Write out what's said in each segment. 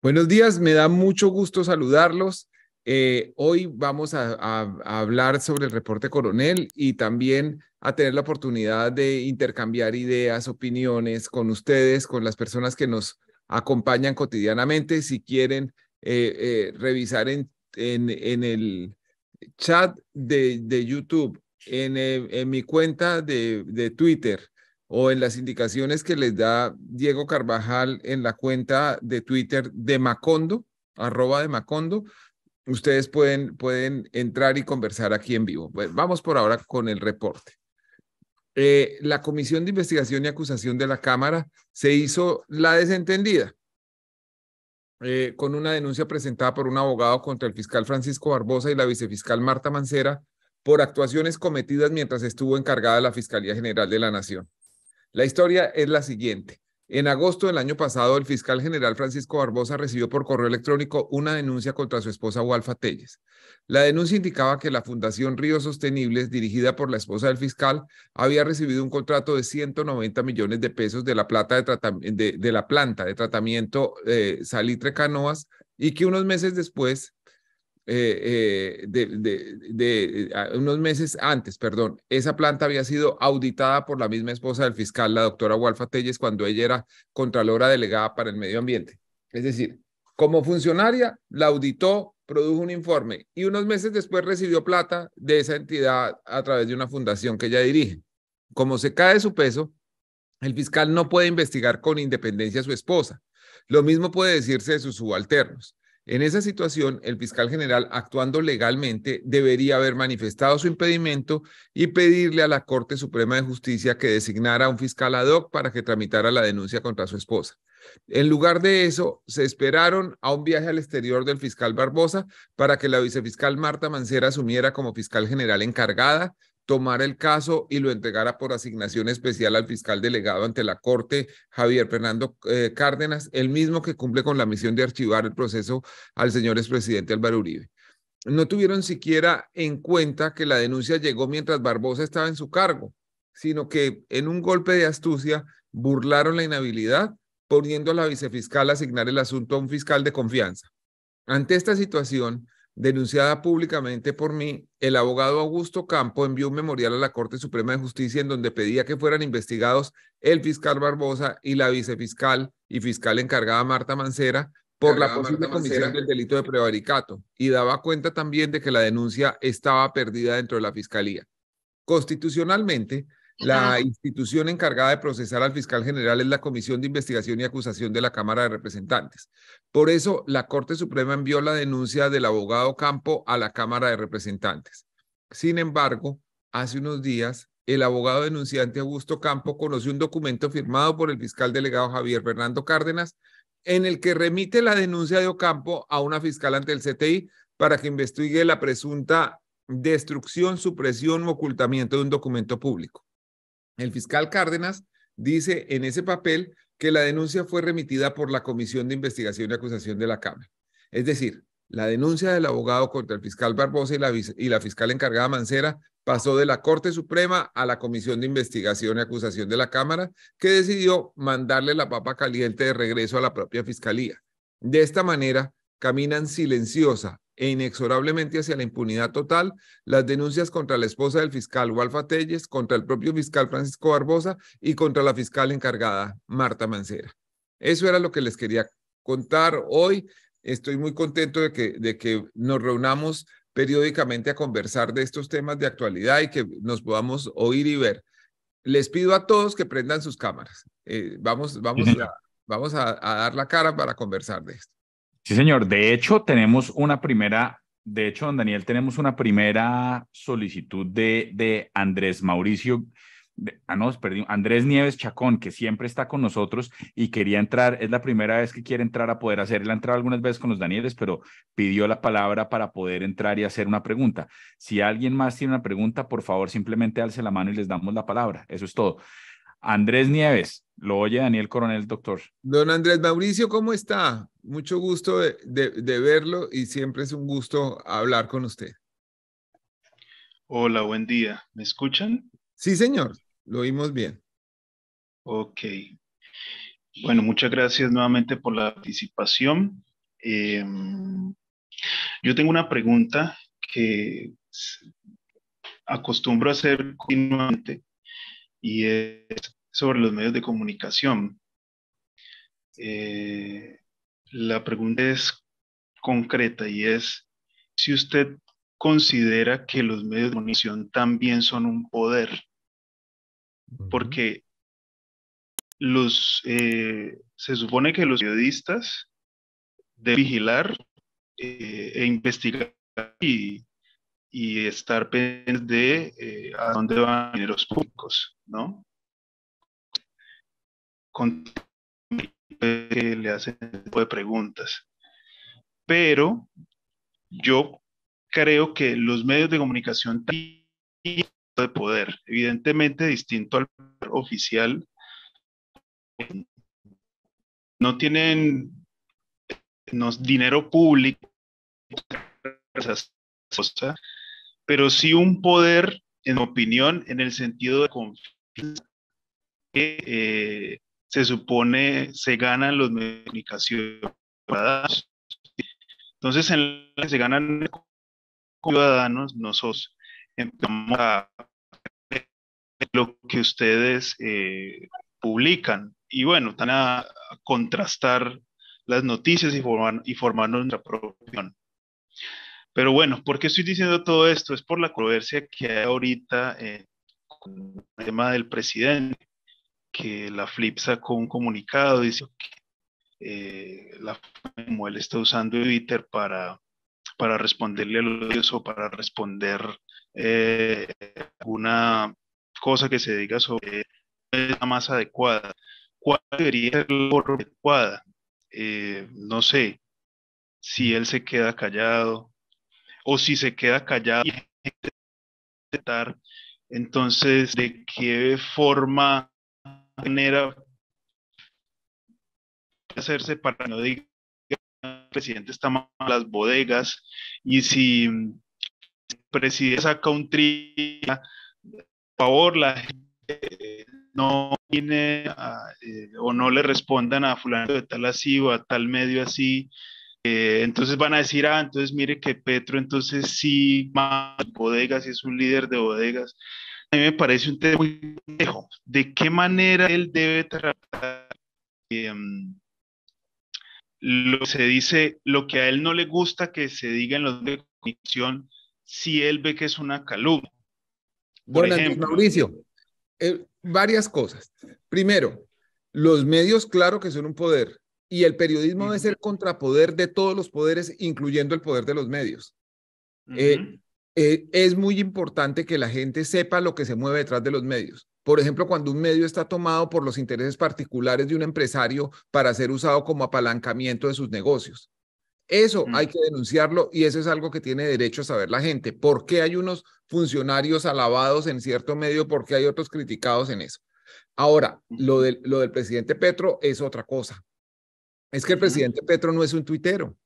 Buenos días, me da mucho gusto saludarlos. Eh, hoy vamos a, hablar sobre el reporte coronel y también a tener la oportunidad de intercambiar ideas, opiniones con ustedes, con las personas que nos acompañan cotidianamente. Si quieren eh, eh, revisar en, el chat de, YouTube, en, mi cuenta de Twitter, o en las indicaciones que les da Diego Carvajal en la cuenta de Twitter de Macondo, arroba de Macondo, ustedes pueden, pueden entrar y conversar aquí en vivo. vamos por ahora con el reporte. Eh, la Comisión de Investigación y Acusación de la Cámara se hizo la desentendida eh, con una denuncia presentada por un abogado contra el fiscal Francisco Barbosa y la vicefiscal Marta Mancera por actuaciones cometidas mientras estuvo encargada la Fiscalía General de la Nación. La historia es la siguiente. En agosto del año pasado, el fiscal general Francisco Barbosa recibió por correo electrónico una denuncia contra su esposa Walfa Telles. La denuncia indicaba que la Fundación Ríos Sostenibles, dirigida por la esposa del fiscal, había recibido un contrato de 190 millones de pesos de la, de, la planta de tratamiento eh, Salitre Canoas y que unos meses después eh, eh, de, unos meses antes, perdón, esa planta había sido auditada por la misma esposa del fiscal, la doctora Walfa Telles, cuando ella era contralora delegada para el medio ambiente. Es decir, como funcionaria, la auditó, produjo un informe y unos meses después recibió plata de esa entidad a través de una fundación que ella dirige. Como se cae su peso, el fiscal no puede investigar con independencia a su esposa. Lo mismo puede decirse de sus subalternos. En esa situación, el fiscal general, actuando legalmente, debería haber manifestado su impedimento y pedirle a la Corte Suprema de Justicia que designara a un fiscal ad hoc para que tramitara la denuncia contra su esposa. En lugar de eso, se esperaron a un viaje al exterior del fiscal Barbosa para que la vicefiscal Marta Mancera asumiera como fiscal general encargada, tomara el caso y lo entregara por asignación especial al fiscal delegado ante la Corte, Javier Fernando eh, Cárdenas, el mismo que cumple con la misión de archivar el proceso al señor expresidente Álvaro Uribe. No tuvieron siquiera en cuenta que la denuncia llegó mientras Barbosa estaba en su cargo, sino que en un golpe de astucia burlaron la inhabilidad poniendo a la vicefiscal a asignar el asunto a un fiscal de confianza. Ante esta situación, denunciada públicamente por mí, el abogado Augusto Campo envió un memorial a la Corte Suprema de Justicia en donde pedía que fueran investigados el fiscal Barbosa y la vicefiscal y fiscal encargada Marta Mancera por la posible comisión del delito de prevaricato y daba cuenta también de que la denuncia estaba perdida dentro de la fiscalía. Constitucionalmente, la institución encargada de procesar al fiscal general es la Comisión de Investigación y Acusación de la Cámara de Representantes. Por eso, la Corte Suprema envió la denuncia del abogado Campo a la Cámara de Representantes. Sin embargo, hace unos días, el abogado denunciante Augusto Campo conoció un documento firmado por el fiscal delegado Javier Fernando Cárdenas, en el que remite la denuncia de Ocampo a una fiscal ante el CTI para que investigue la presunta destrucción, supresión o ocultamiento de un documento público. El fiscal Cárdenas dice en ese papel que la denuncia fue remitida por la Comisión de Investigación y Acusación de la Cámara. Es decir, la denuncia del abogado contra el fiscal Barbosa y la, fiscal encargada Mancera pasó de la Corte Suprema a la Comisión de Investigación y Acusación de la Cámara, que decidió mandarle la papa caliente de regreso a la propia Fiscalía. De esta manera, caminan silenciosa e inexorablemente hacia la impunidad total, las denuncias contra la esposa del fiscal Walfa Telles, contra el propio fiscal Francisco Barbosa y contra la fiscal encargada Marta Mancera. Eso era lo que les quería contar hoy. Estoy muy contento de que, de que nos reunamos periódicamente a conversar de estos temas de actualidad y que nos podamos oír y ver. Les pido a todos que prendan sus cámaras. Eh, vamos vamos, vamos a dar la cara para conversar de esto. Sí, señor. De hecho, tenemos una primera, de hecho, don Daniel, tenemos una primera solicitud de, de Andrés Mauricio. ah, no, perdón, Andrés Nieves Chacón, que siempre está con nosotros y quería entrar, es la primera vez que quiere entrar a poder hacer, la entrada algunas veces con los Danieles, pero pidió la palabra para poder entrar y hacer una pregunta. Si alguien más tiene una pregunta, por favor, simplemente alce la mano y les damos la palabra. Eso es todo. Andrés Nieves, lo oye Daniel Coronel, doctor. Don Andrés Mauricio, ¿cómo está? Mucho gusto de, verlo y siempre es un gusto hablar con usted. Hola, buen día. ¿Me escuchan? Sí, señor, lo oímos bien. Ok. Bueno, muchas gracias nuevamente por la participación. Eh, yo tengo una pregunta que acostumbro a hacer continuamente y es sobre los medios de comunicación. Eh, la pregunta es concreta y es si usted considera que los medios de comunicación también son un poder, porque los, eh, se supone que los periodistas deben vigilar eh, e investigar y y estar pendientes de eh, a dónde van los públicos, ¿no? Con que le hacen tipo de preguntas. Pero yo creo que los medios de comunicación tienen de poder, evidentemente distinto al oficial, no tienen dinero público, cosas, pero sí un poder, en opinión, en el sentido de confianza que eh, se supone se ganan los medios de comunicación. Entonces, en la que se ganan ciudadanos, nosotros empezamos a lo que ustedes eh, publican y bueno, están a, contrastar las noticias y, formar, y nuestra propia opinión. Pero bueno, ¿por qué estoy diciendo todo esto? Es por la controversia que hay ahorita eh, con el tema del presidente, que la FLIP sacó un comunicado, dice que eh, la como él está usando Twitter para, para responderle a los o para responder eh, alguna cosa que se diga sobre la más adecuada. ¿Cuál debería ser la adecuada? Eh, no sé si él se queda callado, o si se queda callado y entonces de qué forma manera hacerse para no que el presidente está mal las bodegas y si el presidente saca un trío, por favor la gente no viene eh, o no le respondan a fulano de tal así o a tal medio así eh, entonces van a decir, ah, entonces mire que Petro entonces sí más bodegas y es un líder de bodegas. A mí me parece un tema muy complejo. ¿De qué manera él debe tratar em, lo que se dice, lo que a él no le gusta que se diga en los de comisión si él ve que es una calumnia? Bueno, Mauricio, eh, varias cosas. Primero, los medios, claro que son un poder. Y el periodismo debe ser es el contrapoder de todos los poderes, incluyendo el poder de los medios. Eh, eh, es muy importante que la gente sepa lo que se mueve detrás de los medios. Por ejemplo, cuando un medio está tomado por los intereses particulares de un empresario para ser usado como apalancamiento de sus negocios. Eso hay que denunciarlo y eso es algo que tiene derecho a saber la gente. ¿Por qué hay unos funcionarios alabados en cierto medio? ¿Por qué hay otros criticados en eso? Ahora, lo del presidente Petro es otra cosa. Es que el presidente Petro no es un tuitero.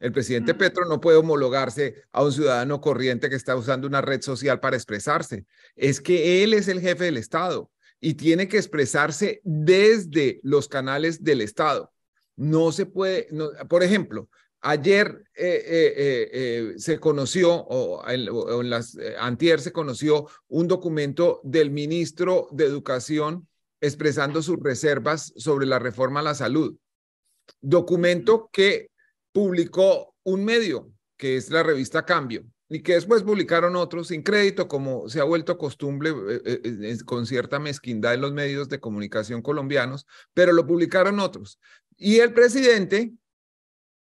El presidente mm. Petro no puede homologarse a un ciudadano corriente que está usando una red social para expresarse. Es que él es el jefe del Estado y tiene que expresarse desde los canales del Estado. No se puede, por ejemplo, ayer eh, eh, eh, se conoció, o en, las, antier se conoció un documento del ministro de Educación expresando sus reservas sobre la reforma a la salud documento que publicó un medio, que es la revista Cambio, y que después publicaron otros sin crédito, como se ha vuelto costumbre eh, eh, eh, con cierta mezquindad en los medios de comunicación colombianos, pero lo publicaron otros. Y el presidente,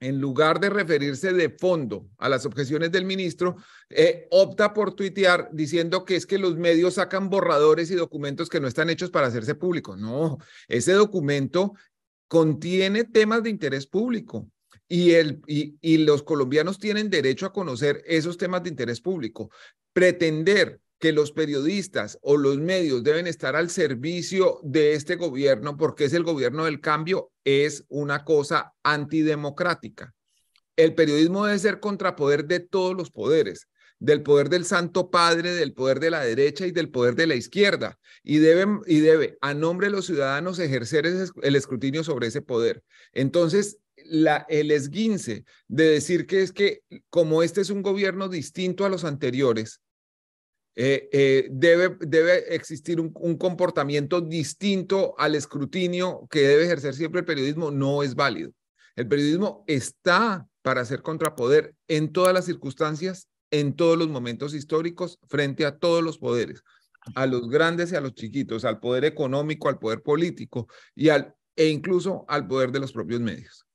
en lugar de referirse de fondo a las objeciones del ministro, opta por tuitear diciendo que es que los medios sacan borradores y documentos que no están hechos para hacerse públicos. No, ese documento contiene temas de interés público y, los colombianos tienen derecho a conocer esos temas de interés público. Pretender que los periodistas o los medios deben estar al servicio de este gobierno porque es el gobierno del cambio es una cosa antidemocrática. El periodismo debe ser contrapoder de todos los poderes del poder del Santo Padre, del poder de la derecha y del poder de la izquierda. Y, y debe, a nombre de los ciudadanos, ejercer el escrutinio sobre ese poder. Entonces, la, el esguince de decir que es que como este es un gobierno distinto a los anteriores, eh, eh, debe, debe existir un, un, comportamiento distinto al escrutinio que debe ejercer siempre el periodismo, no es válido. El periodismo está para hacer contrapoder en todas las circunstancias en todos los momentos históricos frente a todos los poderes, a los grandes y a los chiquitos, al poder económico, al poder político y al, e incluso al poder de los propios medios.